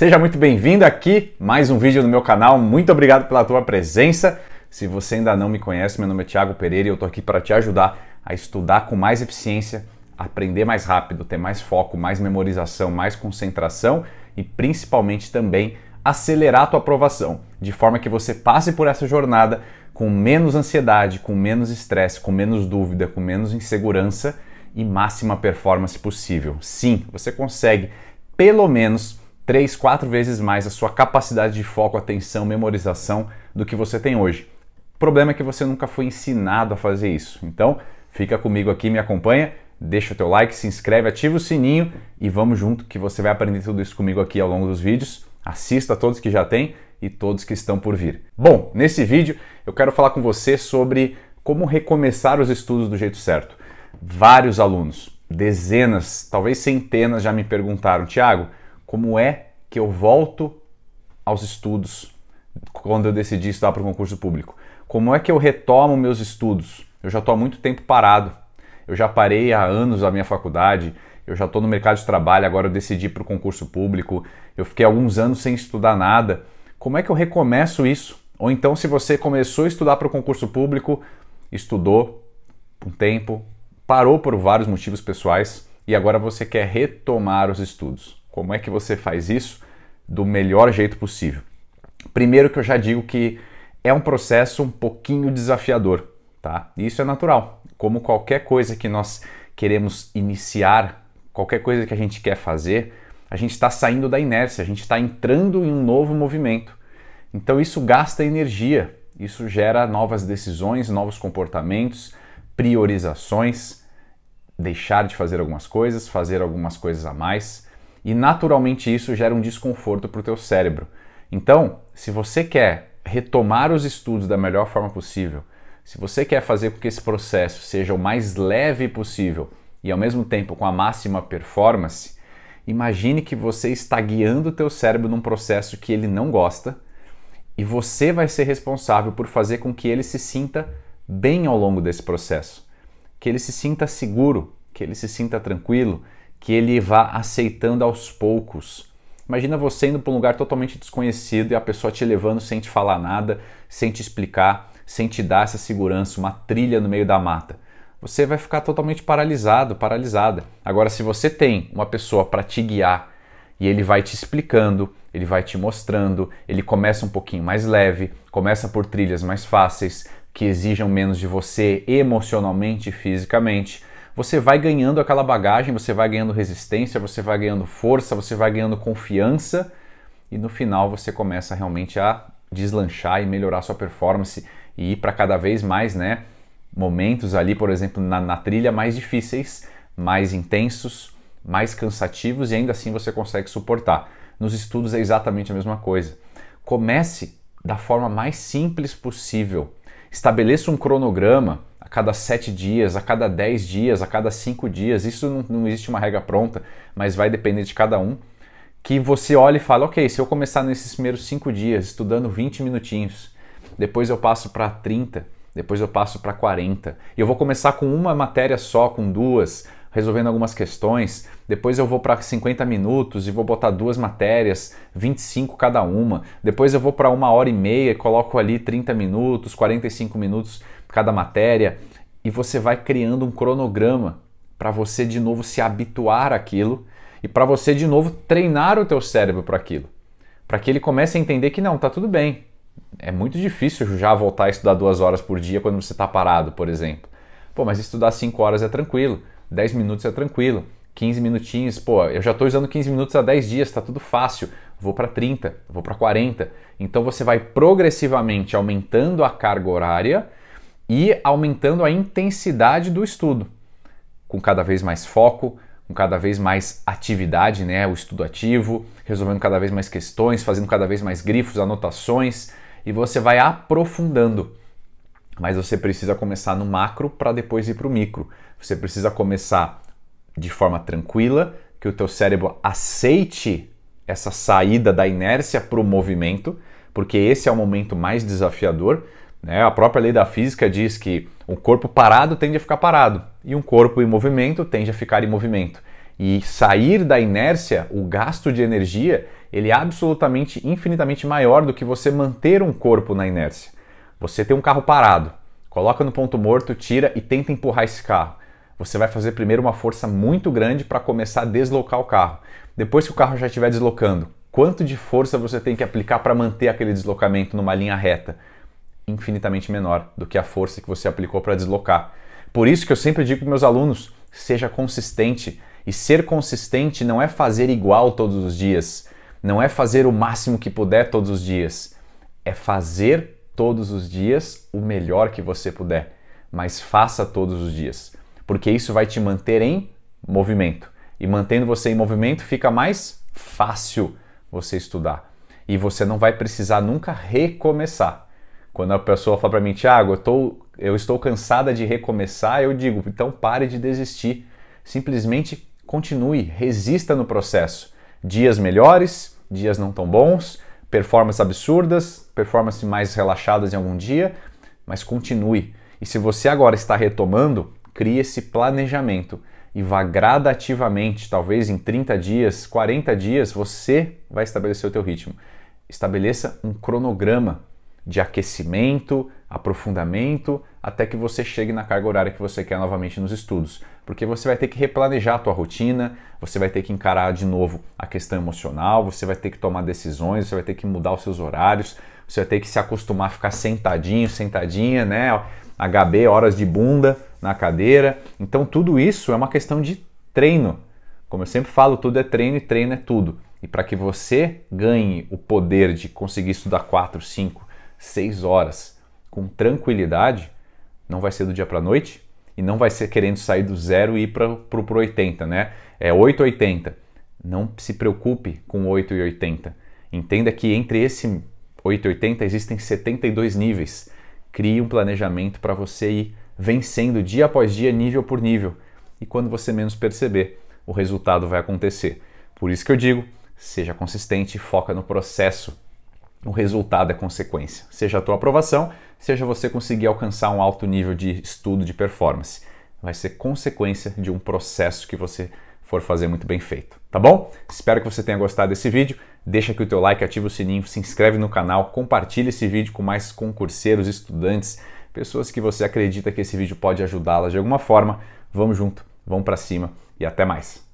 Seja muito bem-vindo aqui, mais um vídeo no meu canal. Muito obrigado pela tua presença. Se você ainda não me conhece, meu nome é Thiago Pereira e eu tô aqui para te ajudar a estudar com mais eficiência, aprender mais rápido, ter mais foco, mais memorização, mais concentração e principalmente também acelerar a tua aprovação, de forma que você passe por essa jornada com menos ansiedade, com menos estresse, com menos dúvida, com menos insegurança e máxima performance possível. Sim, você consegue pelo menos três, quatro vezes mais a sua capacidade de foco, atenção, memorização do que você tem hoje. O problema é que você nunca foi ensinado a fazer isso. Então, fica comigo aqui, me acompanha, deixa o teu like, se inscreve, ativa o sininho e vamos junto que você vai aprender tudo isso comigo aqui ao longo dos vídeos. Assista a todos que já tem e todos que estão por vir. Bom, nesse vídeo eu quero falar com você sobre como recomeçar os estudos do jeito certo. Vários alunos, dezenas, talvez centenas já me perguntaram, Tiago, como é que eu volto aos estudos quando eu decidi estudar para o concurso público? Como é que eu retomo meus estudos? Eu já estou há muito tempo parado. Eu já parei há anos a minha faculdade, eu já estou no mercado de trabalho, agora eu decidi para o concurso público, eu fiquei alguns anos sem estudar nada. Como é que eu recomeço isso? Ou então, se você começou a estudar para o concurso público, estudou um tempo, parou por vários motivos pessoais e agora você quer retomar os estudos. Como é que você faz isso do melhor jeito possível? Primeiro que eu já digo que é um processo um pouquinho desafiador, tá? Isso é natural. Como qualquer coisa que nós queremos iniciar, qualquer coisa que a gente quer fazer, a gente está saindo da inércia, a gente está entrando em um novo movimento. Então isso gasta energia, isso gera novas decisões, novos comportamentos, priorizações, deixar de fazer algumas coisas, fazer algumas coisas a mais e naturalmente isso gera um desconforto para o teu cérebro. Então, se você quer retomar os estudos da melhor forma possível, se você quer fazer com que esse processo seja o mais leve possível e ao mesmo tempo com a máxima performance, imagine que você está guiando o teu cérebro num processo que ele não gosta e você vai ser responsável por fazer com que ele se sinta bem ao longo desse processo, que ele se sinta seguro, que ele se sinta tranquilo, que ele vá aceitando aos poucos. Imagina você indo para um lugar totalmente desconhecido e a pessoa te levando sem te falar nada, sem te explicar, sem te dar essa segurança, uma trilha no meio da mata. Você vai ficar totalmente paralisado, paralisada. Agora, se você tem uma pessoa para te guiar e ele vai te explicando, ele vai te mostrando, ele começa um pouquinho mais leve, começa por trilhas mais fáceis, que exijam menos de você emocionalmente e fisicamente você vai ganhando aquela bagagem, você vai ganhando resistência, você vai ganhando força, você vai ganhando confiança e no final você começa realmente a deslanchar e melhorar sua performance e ir para cada vez mais, né? Momentos ali, por exemplo, na, na trilha mais difíceis, mais intensos, mais cansativos e ainda assim você consegue suportar. Nos estudos é exatamente a mesma coisa. Comece da forma mais simples possível. Estabeleça um cronograma a cada sete dias, a cada dez dias, a cada cinco dias, isso não, não existe uma regra pronta, mas vai depender de cada um, que você olha e fala, ok, se eu começar nesses primeiros cinco dias, estudando 20 minutinhos, depois eu passo para 30, depois eu passo para 40, e eu vou começar com uma matéria só, com duas, resolvendo algumas questões, depois eu vou para 50 minutos e vou botar duas matérias, 25 cada uma, depois eu vou para uma hora e meia e coloco ali 30 minutos, 45 minutos cada matéria, e você vai criando um cronograma para você de novo se habituar àquilo e para você de novo treinar o teu cérebro para aquilo, para que ele comece a entender que não, tá tudo bem. É muito difícil já voltar a estudar duas horas por dia quando você está parado, por exemplo. Pô, mas estudar cinco horas é tranquilo. 10 minutos é tranquilo. 15 minutinhos, pô, eu já estou usando 15 minutos há 10 dias, está tudo fácil. Vou para 30, vou para 40. Então você vai progressivamente aumentando a carga horária e aumentando a intensidade do estudo, com cada vez mais foco, com cada vez mais atividade, né? O estudo ativo, resolvendo cada vez mais questões, fazendo cada vez mais grifos, anotações, e você vai aprofundando. Mas você precisa começar no macro para depois ir para o micro. Você precisa começar de forma tranquila, que o teu cérebro aceite essa saída da inércia para o movimento, porque esse é o momento mais desafiador. Né? A própria lei da física diz que um corpo parado tende a ficar parado e um corpo em movimento tende a ficar em movimento. E sair da inércia, o gasto de energia, ele é absolutamente, infinitamente maior do que você manter um corpo na inércia. Você tem um carro parado, coloca no ponto morto, tira e tenta empurrar esse carro você vai fazer primeiro uma força muito grande para começar a deslocar o carro. Depois que o carro já estiver deslocando, quanto de força você tem que aplicar para manter aquele deslocamento numa linha reta? Infinitamente menor do que a força que você aplicou para deslocar. Por isso que eu sempre digo para meus alunos: seja consistente. E ser consistente não é fazer igual todos os dias, não é fazer o máximo que puder todos os dias, é fazer todos os dias o melhor que você puder, mas faça todos os dias porque isso vai te manter em movimento. E mantendo você em movimento, fica mais fácil você estudar. E você não vai precisar nunca recomeçar. Quando a pessoa fala para mim, Tiago, eu, tô, eu estou cansada de recomeçar, eu digo, então pare de desistir. Simplesmente continue, resista no processo. Dias melhores, dias não tão bons, performances absurdas, performances mais relaxadas em algum dia, mas continue. E se você agora está retomando, crie esse planejamento e vá gradativamente, talvez em 30 dias, 40 dias, você vai estabelecer o teu ritmo. Estabeleça um cronograma de aquecimento, aprofundamento, até que você chegue na carga horária que você quer novamente nos estudos. Porque você vai ter que replanejar a tua rotina, você vai ter que encarar de novo a questão emocional, você vai ter que tomar decisões, você vai ter que mudar os seus horários, você vai ter que se acostumar a ficar sentadinho, sentadinha, né? HB, horas de bunda na cadeira. Então tudo isso é uma questão de treino. Como eu sempre falo, tudo é treino e treino é tudo. E para que você ganhe o poder de conseguir estudar 4, 5, 6 horas com tranquilidade, não vai ser do dia para a noite e não vai ser querendo sair do zero e ir para o 80, né? É 8, 80. Não se preocupe com 8 e 80. Entenda que entre esse 8 e 80 existem 72 níveis. Crie um planejamento para você ir vencendo dia após dia, nível por nível. E quando você menos perceber, o resultado vai acontecer. Por isso que eu digo, seja consistente e foca no processo. O resultado é consequência. Seja a tua aprovação, seja você conseguir alcançar um alto nível de estudo de performance. Vai ser consequência de um processo que você for fazer muito bem feito, tá bom? Espero que você tenha gostado desse vídeo. Deixa aqui o teu like, ativa o sininho, se inscreve no canal, compartilha esse vídeo com mais concurseiros, estudantes, pessoas que você acredita que esse vídeo pode ajudá-las de alguma forma. Vamos junto, vamos para cima e até mais.